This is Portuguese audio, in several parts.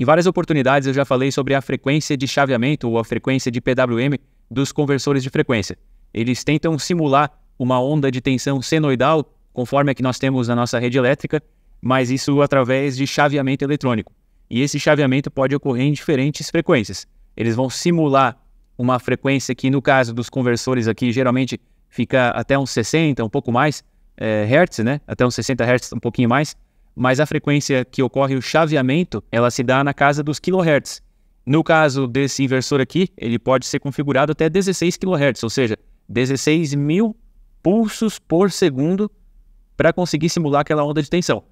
Em várias oportunidades eu já falei sobre a frequência de chaveamento ou a frequência de PWM dos conversores de frequência. Eles tentam simular uma onda de tensão senoidal, conforme a que nós temos na nossa rede elétrica, mas isso através de chaveamento eletrônico. E esse chaveamento pode ocorrer em diferentes frequências. Eles vão simular uma frequência que, no caso dos conversores aqui, geralmente fica até uns 60, um pouco mais é, Hertz, né? Até uns 60 Hertz, um pouquinho mais mas a frequência que ocorre o chaveamento, ela se dá na casa dos kHz. No caso desse inversor aqui, ele pode ser configurado até 16 kHz, ou seja, 16 mil pulsos por segundo para conseguir simular aquela onda de tensão.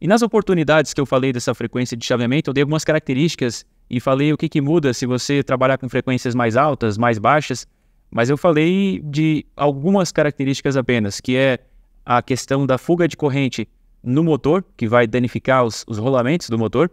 E nas oportunidades que eu falei dessa frequência de chaveamento, eu dei algumas características e falei o que, que muda se você trabalhar com frequências mais altas, mais baixas, mas eu falei de algumas características apenas, que é a questão da fuga de corrente no motor, que vai danificar os, os rolamentos do motor.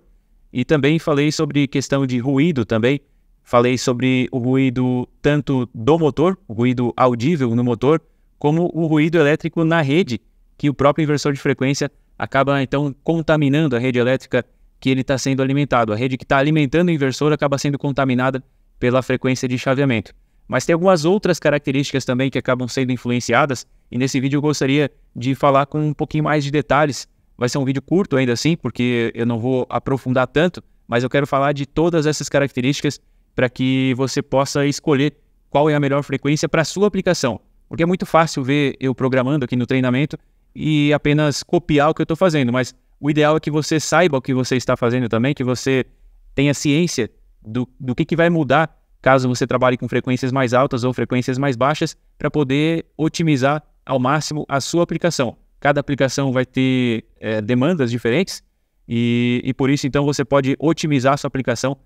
E também falei sobre questão de ruído também. Falei sobre o ruído tanto do motor, o ruído audível no motor, como o ruído elétrico na rede, que o próprio inversor de frequência acaba então contaminando a rede elétrica que ele está sendo alimentado. A rede que está alimentando o inversor acaba sendo contaminada pela frequência de chaveamento. Mas tem algumas outras características também que acabam sendo influenciadas, e nesse vídeo eu gostaria de falar com um pouquinho mais de detalhes. Vai ser um vídeo curto ainda assim, porque eu não vou aprofundar tanto, mas eu quero falar de todas essas características para que você possa escolher qual é a melhor frequência para a sua aplicação. Porque é muito fácil ver eu programando aqui no treinamento e apenas copiar o que eu estou fazendo, mas o ideal é que você saiba o que você está fazendo também, que você tenha ciência do, do que, que vai mudar caso você trabalhe com frequências mais altas ou frequências mais baixas, para poder otimizar ao máximo a sua aplicação. Cada aplicação vai ter é, demandas diferentes e, e por isso, então, você pode otimizar a sua aplicação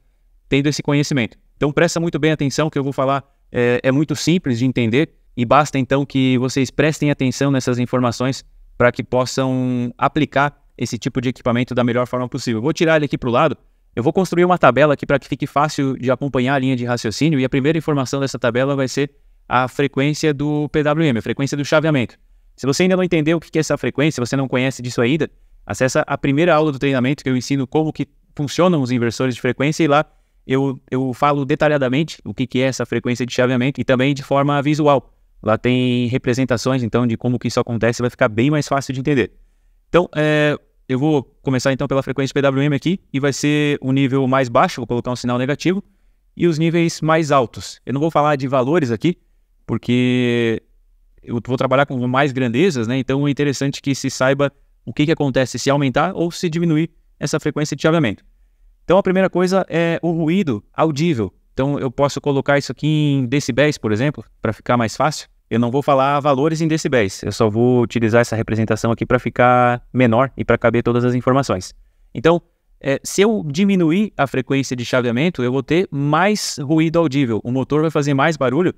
tendo esse conhecimento. Então, presta muito bem atenção que eu vou falar, é, é muito simples de entender e basta, então, que vocês prestem atenção nessas informações para que possam aplicar esse tipo de equipamento da melhor forma possível. Vou tirar ele aqui para o lado eu vou construir uma tabela aqui para que fique fácil de acompanhar a linha de raciocínio e a primeira informação dessa tabela vai ser a frequência do PWM, a frequência do chaveamento. Se você ainda não entendeu o que é essa frequência, você não conhece disso ainda, acessa a primeira aula do treinamento que eu ensino como que funcionam os inversores de frequência e lá eu, eu falo detalhadamente o que, que é essa frequência de chaveamento e também de forma visual. Lá tem representações, então, de como que isso acontece, vai ficar bem mais fácil de entender. Então, é, eu vou começar então pela frequência PWM aqui e vai ser o nível mais baixo, vou colocar um sinal negativo, e os níveis mais altos. Eu não vou falar de valores aqui, porque eu vou trabalhar com mais grandezas, né? Então é interessante que se saiba o que, que acontece se aumentar ou se diminuir essa frequência de chaveamento. Então a primeira coisa é o ruído audível. Então eu posso colocar isso aqui em decibéis, por exemplo, para ficar mais fácil. Eu não vou falar valores em decibéis, eu só vou utilizar essa representação aqui para ficar menor e para caber todas as informações. Então, é, se eu diminuir a frequência de chaveamento, eu vou ter mais ruído audível. O motor vai fazer mais barulho,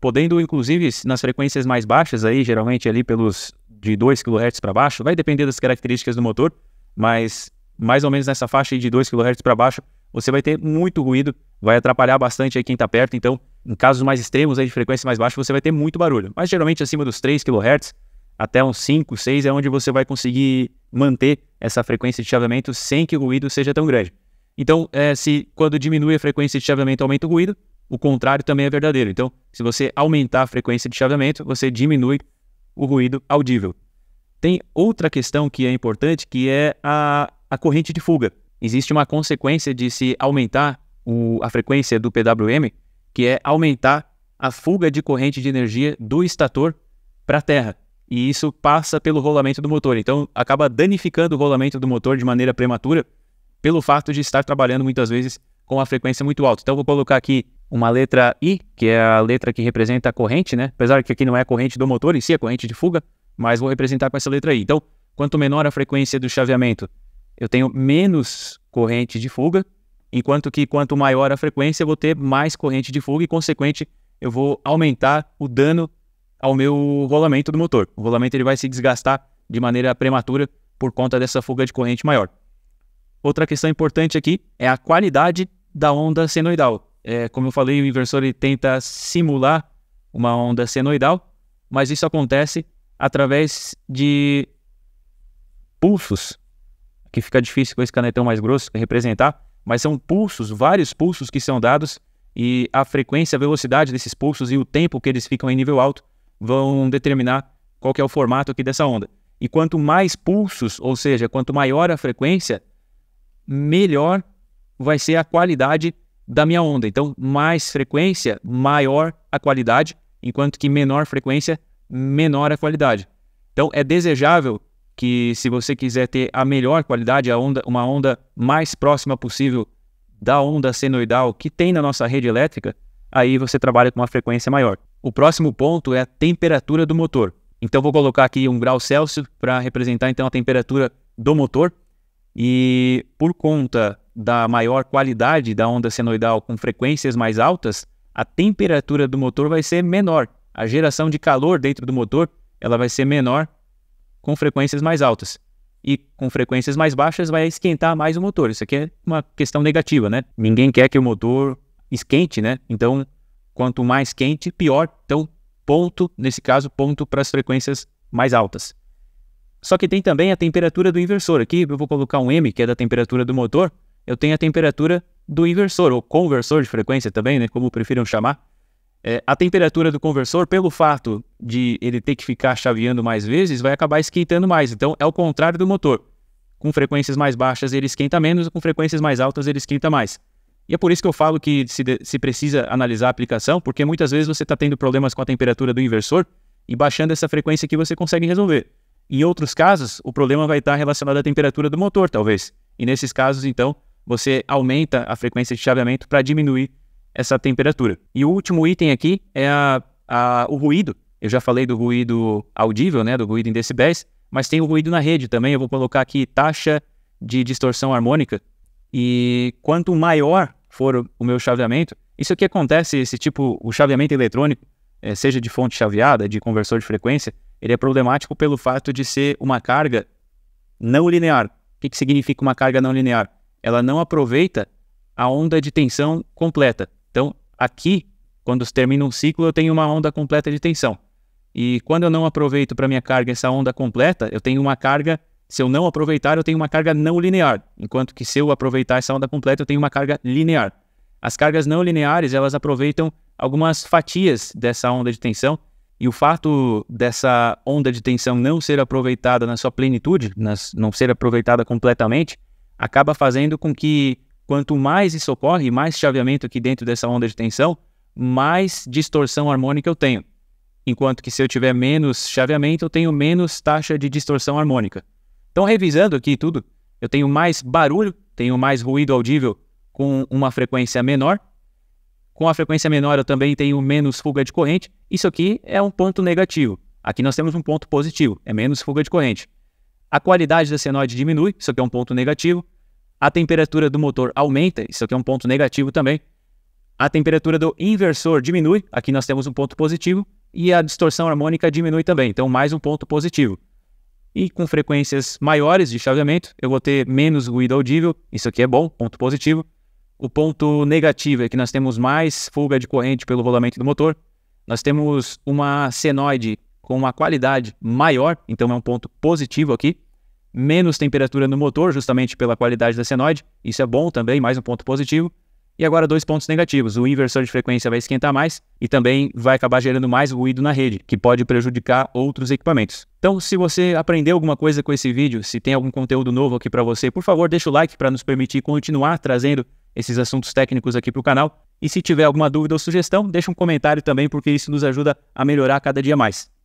podendo inclusive nas frequências mais baixas aí, geralmente ali pelos de 2 kHz para baixo, vai depender das características do motor, mas mais ou menos nessa faixa de 2 kHz para baixo, você vai ter muito ruído, vai atrapalhar bastante aí quem está perto. Então, em casos mais extremos aí de frequência mais baixa, você vai ter muito barulho. Mas geralmente acima dos 3 kHz, até uns 5, 6 é onde você vai conseguir manter essa frequência de chaveamento sem que o ruído seja tão grande. Então, é, se quando diminui a frequência de chaveamento aumenta o ruído, o contrário também é verdadeiro. Então, se você aumentar a frequência de chaveamento, você diminui o ruído audível. Tem outra questão que é importante, que é a, a corrente de fuga existe uma consequência de se aumentar o, a frequência do PWM, que é aumentar a fuga de corrente de energia do estator para a Terra. E isso passa pelo rolamento do motor. Então, acaba danificando o rolamento do motor de maneira prematura pelo fato de estar trabalhando muitas vezes com a frequência muito alta. Então, vou colocar aqui uma letra I, que é a letra que representa a corrente, né? Apesar que aqui não é a corrente do motor em si, é a corrente de fuga, mas vou representar com essa letra I. Então, quanto menor a frequência do chaveamento, eu tenho menos corrente de fuga, enquanto que quanto maior a frequência, eu vou ter mais corrente de fuga e, consequente, eu vou aumentar o dano ao meu rolamento do motor. O rolamento ele vai se desgastar de maneira prematura por conta dessa fuga de corrente maior. Outra questão importante aqui é a qualidade da onda senoidal. É, como eu falei, o inversor ele tenta simular uma onda senoidal, mas isso acontece através de pulsos que fica difícil com esse canetão mais grosso representar, mas são pulsos, vários pulsos que são dados e a frequência, a velocidade desses pulsos e o tempo que eles ficam em nível alto vão determinar qual é o formato aqui dessa onda. E quanto mais pulsos, ou seja, quanto maior a frequência, melhor vai ser a qualidade da minha onda. Então, mais frequência, maior a qualidade, enquanto que menor frequência, menor a qualidade. Então, é desejável que se você quiser ter a melhor qualidade, a onda, uma onda mais próxima possível da onda senoidal que tem na nossa rede elétrica, aí você trabalha com uma frequência maior. O próximo ponto é a temperatura do motor. Então vou colocar aqui um grau Celsius para representar então a temperatura do motor. E por conta da maior qualidade da onda senoidal com frequências mais altas, a temperatura do motor vai ser menor. A geração de calor dentro do motor ela vai ser menor com frequências mais altas. E com frequências mais baixas vai esquentar mais o motor. Isso aqui é uma questão negativa, né? Ninguém quer que o motor esquente, né? Então, quanto mais quente, pior. Então, ponto, nesse caso, ponto para as frequências mais altas. Só que tem também a temperatura do inversor. Aqui eu vou colocar um M, que é da temperatura do motor. Eu tenho a temperatura do inversor, ou conversor de frequência também, né? Como prefiram chamar. É, a temperatura do conversor, pelo fato de ele ter que ficar chaveando mais vezes, vai acabar esquentando mais. Então, é o contrário do motor. Com frequências mais baixas ele esquenta menos, com frequências mais altas ele esquenta mais. E é por isso que eu falo que se, se precisa analisar a aplicação, porque muitas vezes você está tendo problemas com a temperatura do inversor e baixando essa frequência que você consegue resolver. Em outros casos, o problema vai estar tá relacionado à temperatura do motor, talvez. E nesses casos, então, você aumenta a frequência de chaveamento para diminuir essa temperatura. E o último item aqui é a, a, o ruído. Eu já falei do ruído audível, né, do ruído em decibéis, mas tem o ruído na rede também. Eu vou colocar aqui taxa de distorção harmônica. E quanto maior for o meu chaveamento, isso aqui acontece, esse tipo, o chaveamento eletrônico, eh, seja de fonte chaveada, de conversor de frequência, ele é problemático pelo fato de ser uma carga não linear. O que, que significa uma carga não linear? Ela não aproveita a onda de tensão completa. Então, aqui, quando se termina um ciclo, eu tenho uma onda completa de tensão. E quando eu não aproveito para minha carga essa onda completa, eu tenho uma carga, se eu não aproveitar, eu tenho uma carga não linear, enquanto que se eu aproveitar essa onda completa, eu tenho uma carga linear. As cargas não lineares, elas aproveitam algumas fatias dessa onda de tensão, e o fato dessa onda de tensão não ser aproveitada na sua plenitude, não ser aproveitada completamente, acaba fazendo com que Quanto mais isso ocorre, mais chaveamento aqui dentro dessa onda de tensão, mais distorção harmônica eu tenho. Enquanto que se eu tiver menos chaveamento, eu tenho menos taxa de distorção harmônica. Então, revisando aqui tudo, eu tenho mais barulho, tenho mais ruído audível com uma frequência menor. Com a frequência menor, eu também tenho menos fuga de corrente. Isso aqui é um ponto negativo. Aqui nós temos um ponto positivo, é menos fuga de corrente. A qualidade da senoide diminui, isso aqui é um ponto negativo a temperatura do motor aumenta, isso aqui é um ponto negativo também. A temperatura do inversor diminui, aqui nós temos um ponto positivo, e a distorção harmônica diminui também, então mais um ponto positivo. E com frequências maiores de chaveamento, eu vou ter menos ruído audível, isso aqui é bom, ponto positivo. O ponto negativo é que nós temos mais fuga de corrente pelo rolamento do motor. Nós temos uma senoide com uma qualidade maior, então é um ponto positivo aqui menos temperatura no motor, justamente pela qualidade da senoide. Isso é bom também, mais um ponto positivo. E agora dois pontos negativos. O inversor de frequência vai esquentar mais e também vai acabar gerando mais ruído na rede, que pode prejudicar outros equipamentos. Então, se você aprendeu alguma coisa com esse vídeo, se tem algum conteúdo novo aqui para você, por favor, deixa o like para nos permitir continuar trazendo esses assuntos técnicos aqui para o canal. E se tiver alguma dúvida ou sugestão, deixa um comentário também, porque isso nos ajuda a melhorar cada dia mais.